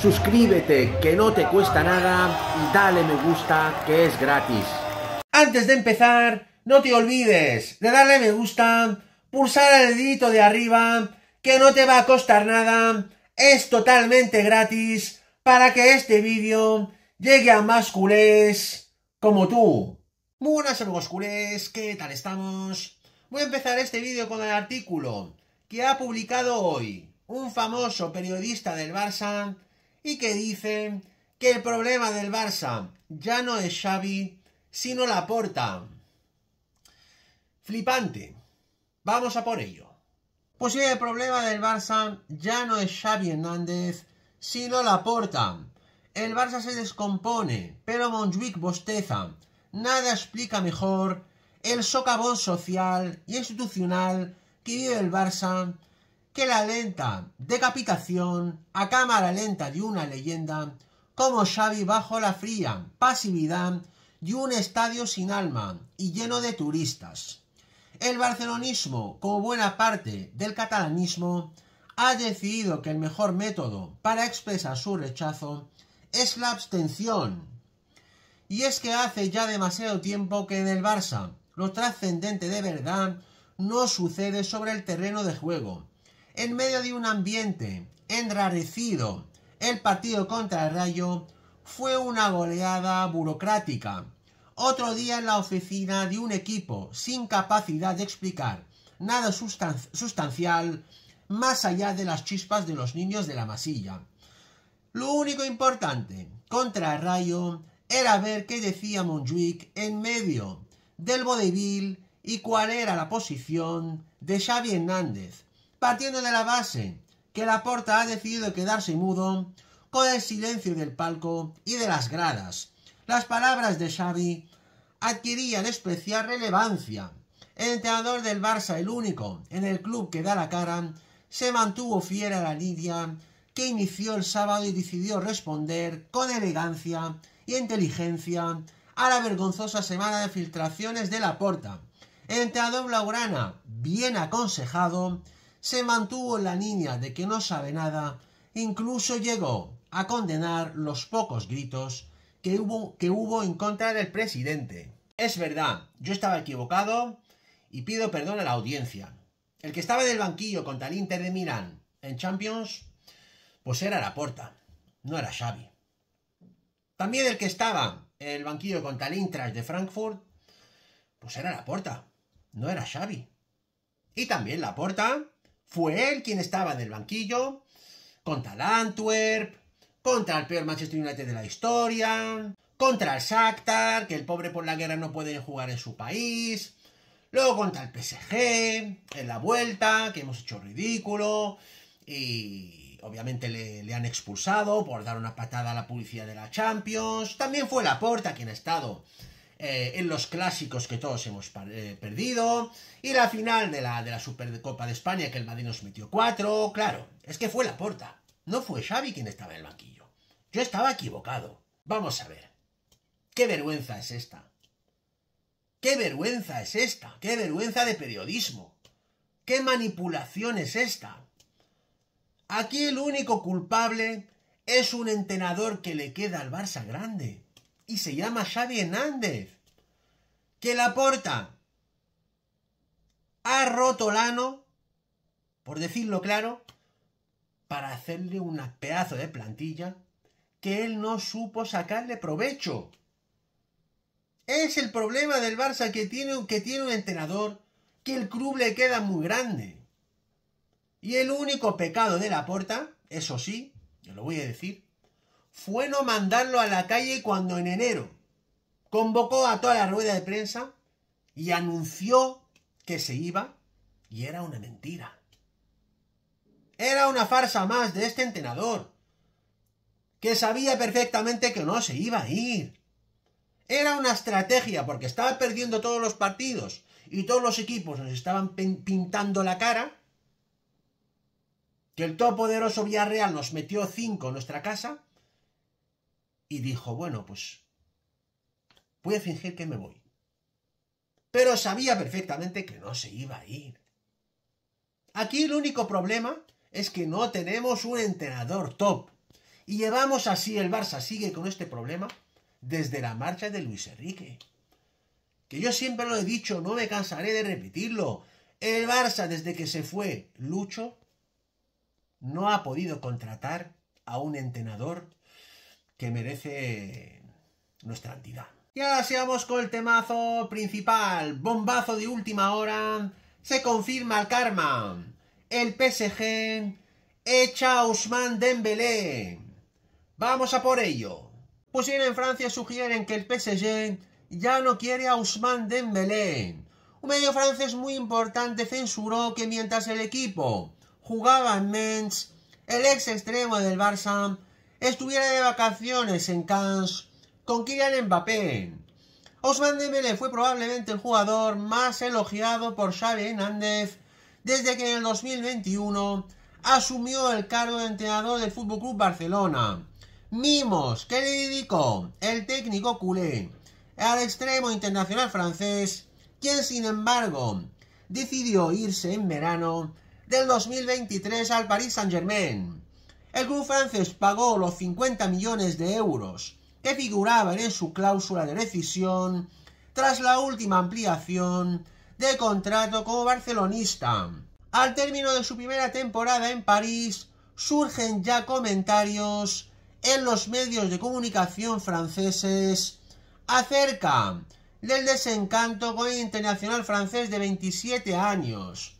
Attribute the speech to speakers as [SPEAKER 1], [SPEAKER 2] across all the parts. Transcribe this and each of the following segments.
[SPEAKER 1] suscríbete que no te cuesta nada y dale me gusta que es gratis. Antes de empezar, no te olvides de darle me gusta, pulsar el dedito de arriba, que no te va a costar nada, es totalmente gratis para que este vídeo llegue a más culés como tú. buenas amigos culés, ¿qué tal estamos? Voy a empezar este vídeo con el artículo que ha publicado hoy un famoso periodista del Barça y que dice que el problema del Barça ya no es Xavi, sino la porta. Flipante. Vamos a por ello. Pues el problema del Barça ya no es Xavi Hernández, sino la porta. El Barça se descompone, pero Montjuic bosteza. Nada explica mejor el socavón social y institucional que vive el Barça que la lenta decapitación a cámara lenta de una leyenda como Xavi bajo la fría pasividad de un estadio sin alma y lleno de turistas. El barcelonismo, como buena parte del catalanismo, ha decidido que el mejor método para expresar su rechazo es la abstención. Y es que hace ya demasiado tiempo que en el Barça lo trascendente de verdad no sucede sobre el terreno de juego, en medio de un ambiente enrarecido. El partido contra el Rayo fue una goleada burocrática. Otro día en la oficina de un equipo sin capacidad de explicar nada sustancial más allá de las chispas de los niños de la masilla. Lo único importante contra el Rayo era ver qué decía Monjuic en medio del vodevil y cuál era la posición de Xavi Hernández, Partiendo de la base que Laporta ha decidido quedarse mudo con el silencio del palco y de las gradas, las palabras de Xavi adquirían especial relevancia. El entrenador del Barça, el único en el club que da la cara, se mantuvo fiel a la Lidia que inició el sábado y decidió responder con elegancia y inteligencia a la vergonzosa semana de filtraciones de Laporta. El entrenador Blaugrana, bien aconsejado, se mantuvo en la línea de que no sabe nada, incluso llegó a condenar los pocos gritos que hubo, en contra del presidente. Es verdad, yo estaba equivocado y pido perdón a la audiencia. El que estaba en el banquillo contra el Inter de Milán en Champions, pues era Laporta, no era Xavi. También el que estaba en el banquillo contra el Inter de Frankfurt, pues era Laporta, no era Xavi. Y también Laporta fue él quien estaba en el banquillo contra el Antwerp, contra el peor Manchester United de la historia, contra el Shakhtar, que el pobre por la guerra no puede jugar en su país, luego contra el PSG, en la vuelta, que hemos hecho ridículo, y obviamente le, le han expulsado por dar una patada a la policía de la Champions, también fue Laporta quien ha estado eh, en los clásicos que todos hemos eh, perdido, y la final de la, de la Supercopa de España que el Madrid nos metió cuatro, claro, es que fue la porta, no fue Xavi quien estaba en el banquillo. Yo estaba equivocado. Vamos a ver. ¿Qué vergüenza es esta? ¿Qué vergüenza es esta? ¿Qué vergüenza de periodismo? ¿Qué manipulación es esta? Aquí el único culpable es un entrenador que le queda al Barça grande y se llama Xavi Hernández. Que la porta ha roto Lano, por decirlo claro, para hacerle un pedazo de plantilla que él no supo sacarle provecho. Es el problema del Barça que tiene, que tiene un entrenador que el club le queda muy grande. Y el único pecado de la porta, eso sí, yo lo voy a decir, fue no mandarlo a la calle cuando en enero convocó a toda la rueda de prensa y anunció que se iba y era una mentira. Era una farsa más de este entrenador, que sabía perfectamente que no se iba a ir. Era una estrategia porque estaba perdiendo todos los partidos y todos los equipos nos estaban pintando la cara. Que el todopoderoso Villarreal nos metió cinco en nuestra casa y dijo, bueno, pues voy a fingir que me voy. Pero sabía perfectamente que no se iba a ir. Aquí el único problema es que no tenemos un entrenador top. Y llevamos así, el Barça sigue con este problema desde la marcha de Luis Enrique. Que yo siempre lo he dicho, no me cansaré de repetirlo. El Barça desde que se fue Lucho no ha podido contratar a un entrenador que merece nuestra entidad. Y ahora sigamos con el temazo principal, bombazo de última hora, se confirma el karma, el PSG echa a Ousmane Dembélé. Vamos a por ello. Pues bien, en Francia sugieren que el PSG ya no quiere a Ousmane Dembélé. Un medio francés muy importante censuró que mientras el equipo jugaba en men's... el ex extremo del Barça estuviera de vacaciones en Cannes con Kylian Mbappé. Osman Dembélé fue probablemente el jugador más elogiado por Xavi Hernández desde que en el 2021 asumió el cargo de entrenador del Fútbol Club Barcelona. Mimos que le dedicó el técnico culé al extremo internacional francés, quien sin embargo decidió irse en verano del 2023 al Paris Saint-Germain. El club francés pagó los 50 millones de euros que figuraban en su cláusula de decisión tras la última ampliación de contrato como barcelonista. Al término de su primera temporada en París, surgen ya comentarios en los medios de comunicación franceses acerca del desencanto con el internacional francés de 27 años.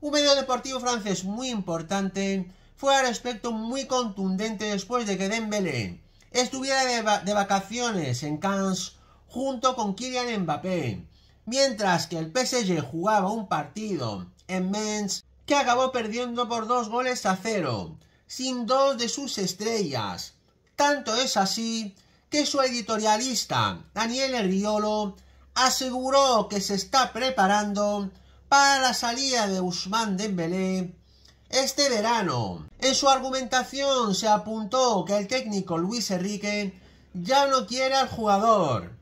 [SPEAKER 1] Un medio deportivo francés muy importante fue al respecto muy contundente después de que Dembélé estuviera de, vacaciones en Cannes junto con Kylian Mbappé, mientras que el PSG jugaba un partido en Mainz que acabó perdiendo por dos goles a cero, sin dos de sus estrellas. Tanto es así que su editorialista, Daniel Riolo, aseguró que se está preparando para la salida de Usman Dembélé este verano. En su argumentación se apuntó que el técnico Luis Enrique ya no quiere al jugador.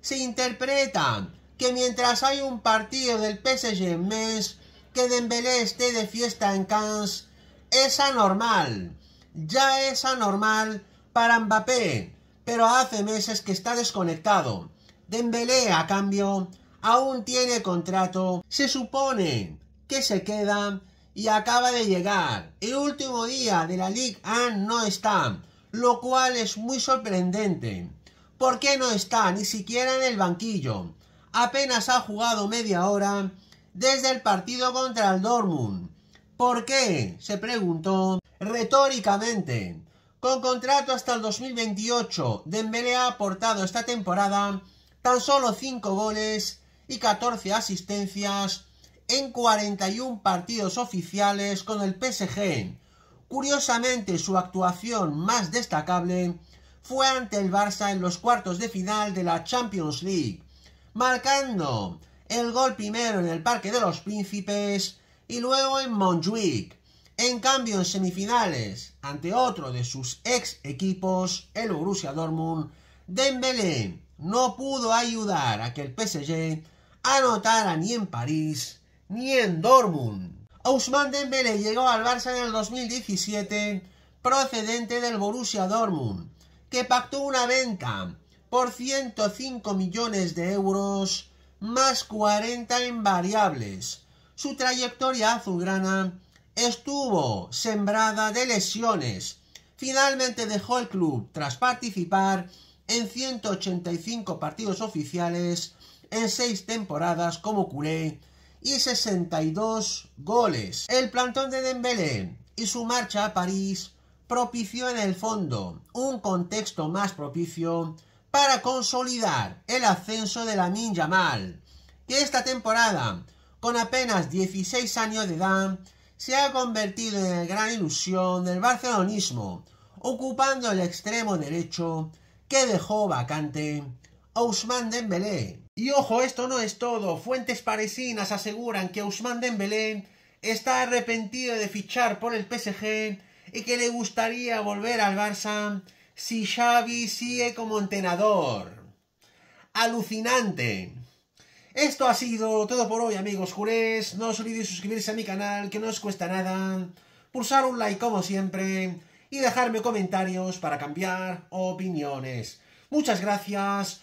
[SPEAKER 1] Se interpreta que mientras hay un partido del PSG en mes, que Dembélé esté de fiesta en Cannes es anormal. Ya es anormal para Mbappé, pero hace meses que está desconectado. Dembélé, a cambio, aún tiene contrato. Se supone que se queda y acaba de llegar. El último día de la Ligue 1 no está, lo cual es muy sorprendente. ¿Por qué no está ni siquiera en el banquillo? Apenas ha jugado media hora desde el partido contra el Dortmund. ¿Por qué? se preguntó retóricamente. Con contrato hasta el 2028, Dembélé ha aportado esta temporada tan solo 5 goles y 14 asistencias en 41 partidos oficiales con el PSG. Curiosamente, su actuación más destacable fue ante el Barça en los cuartos de final de la Champions League, marcando el gol primero en el Parque de los Príncipes y luego en Montjuic. En cambio, en semifinales, ante otro de sus ex equipos, el Borussia Dortmund, Dembélé no pudo ayudar a que el PSG anotara ni en París ni en Dortmund. Ousmane Dembélé llegó al Barça en el 2017 procedente del Borussia Dortmund, que pactó una venta por 105 millones de euros más 40 en variables. Su trayectoria azulgrana estuvo sembrada de lesiones. Finalmente dejó el club tras participar en 185 partidos oficiales en seis temporadas como culé y 62 goles. El plantón de Dembélé y su marcha a París propició en el fondo un contexto más propicio para consolidar el ascenso de la Ninja Mal, que esta temporada, con apenas 16 años de edad, se ha convertido en la gran ilusión del barcelonismo, ocupando el extremo derecho que dejó vacante Ousmane Dembélé. Y ojo, esto no es todo. Fuentes parisinas aseguran que Ousmane Dembélé está arrepentido de fichar por el PSG y que le gustaría volver al Barça si Xavi sigue como entrenador. Alucinante. Esto ha sido todo por hoy amigos jurés. No os olvidéis suscribirse a mi canal que no os cuesta nada. Pulsar un like como siempre y dejarme comentarios para cambiar opiniones. Muchas gracias.